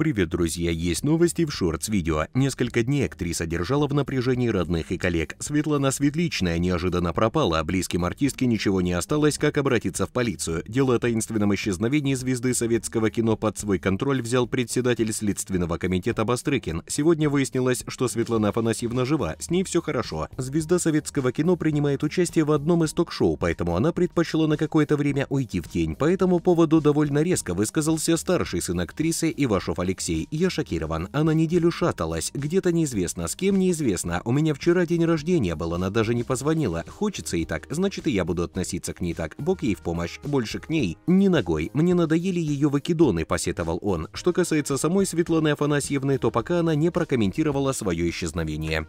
Привет, друзья! Есть новости в шортс-видео. Несколько дней актриса держала в напряжении родных и коллег. Светлана Светличная неожиданно пропала, а близким артистке ничего не осталось, как обратиться в полицию. Дело о таинственном исчезновении звезды советского кино под свой контроль взял председатель Следственного комитета Бастрыкин. Сегодня выяснилось, что Светлана Афанасьевна жива, с ней все хорошо. Звезда советского кино принимает участие в одном из ток-шоу, поэтому она предпочла на какое-то время уйти в тень. По этому поводу довольно резко высказался старший сын актрисы Ивашов Александр Алексей, я шокирован. Она неделю шаталась, где-то неизвестно, с кем неизвестно. У меня вчера день рождения был, она даже не позвонила. Хочется и так, значит и я буду относиться к ней так. Бог ей в помощь, больше к ней не ногой. Мне надоели ее вакидоны, посетовал он. Что касается самой Светланы Афанасьевны, то пока она не прокомментировала свое исчезновение.